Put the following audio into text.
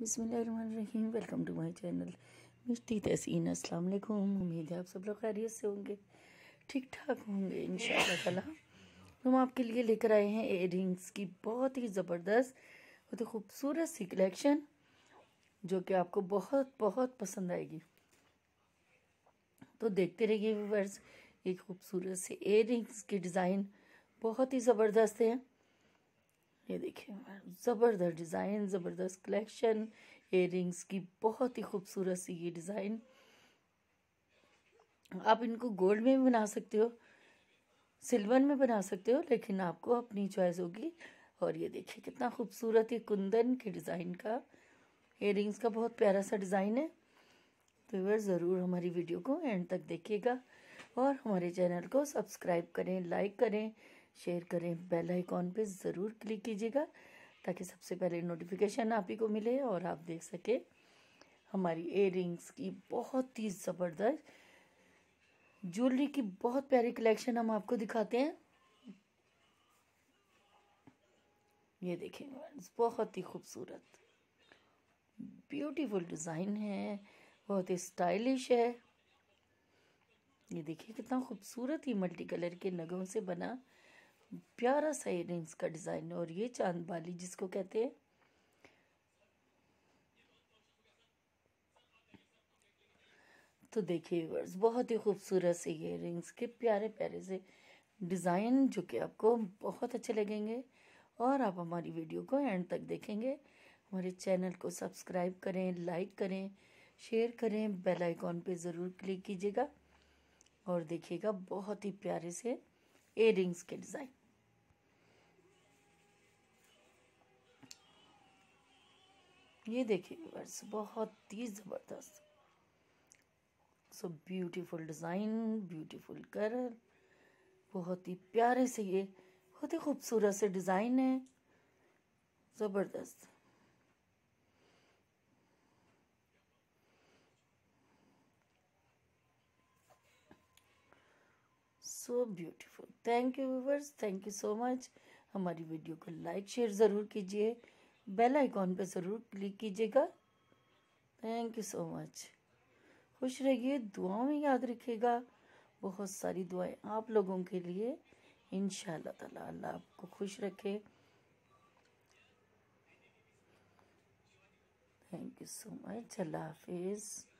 बिसमीम welcome to my channel Mishti Tahseen अस्सलाम वालेकुम उम्मीद है आप सब लोग खैरियत से होंगे ठीक ठाक होंगे इन ताला हम आपके लिए लेकर आए हैं एयर की बहुत ही ज़बरदस्त बहुत तो ही खूबसूरत सी कलेक्शन जो कि आपको बहुत बहुत पसंद आएगी तो देखते रहिए व्यूवर्स ये खूबसूरत से एयर की डिज़ाइन बहुत ही ज़बरदस्त है ये देखिए ज़बरदस्त डिज़ाइन ज़बरदस्त कलेक्शन एयरिंग्स की बहुत ही खूबसूरत सी ये डिज़ाइन आप इनको गोल्ड में भी बना सकते हो सिल्वर में बना सकते हो लेकिन आपको अपनी चॉइस होगी और ये देखिए कितना खूबसूरत ये कुंदन के डिज़ाइन का एयरिंग्स का बहुत प्यारा सा डिज़ाइन है तो वह ज़रूर हमारी वीडियो को एंड तक देखिएगा और हमारे चैनल को सब्सक्राइब करें लाइक करें शेयर करें बेल आइकॉन पे ज़रूर क्लिक कीजिएगा ताकि सबसे पहले नोटिफिकेशन आप ही को मिले और आप देख सकें हमारी एयर की बहुत ही ज़बरदस्त ज्वेलरी की बहुत प्यारी कलेक्शन हम आपको दिखाते हैं ये देखें बहुत ही खूबसूरत ब्यूटीफुल डिज़ाइन है बहुत ही स्टाइलिश है ये देखिए कितना खूबसूरत ही मल्टी कलर के नगों से बना प्यारा सा इयरिंग्स का डिज़ाइन है और ये चांद बाली जिसको कहते हैं तो देखिए वर्स बहुत ही खूबसूरत से ये रिंग्स के प्यारे प्यारे से डिज़ाइन जो कि आपको बहुत अच्छे लगेंगे और आप हमारी वीडियो को एंड तक देखेंगे हमारे चैनल को सब्सक्राइब करें लाइक करें शेयर करें बेल आइकॉन पे ज़रूर क्लिक कीजिएगा और देखिएगा बहुत ही प्यारे से एयर के डिज़ाइन ये देखिए व्यूवर्स बहुत ही ज़बरदस्त so beautiful design beautiful colour बहुत ही प्यारे से ये बहुत ही खूबसूरत से डिज़ाइन है ज़बरदस्त so beautiful thank you viewers thank you so much हमारी वीडियो को लाइक शेयर ज़रूर कीजिए बेल आइकॉन पर ज़रूर क्लिक कीजिएगा थैंक यू सो मच खुश रहिए दुआओं में याद रखिएगा बहुत सारी दुआएं आप लोगों के लिए इन ताला अल्लाह आपको खुश रखे थैंक यू सो मच अल्लाह हाफिज़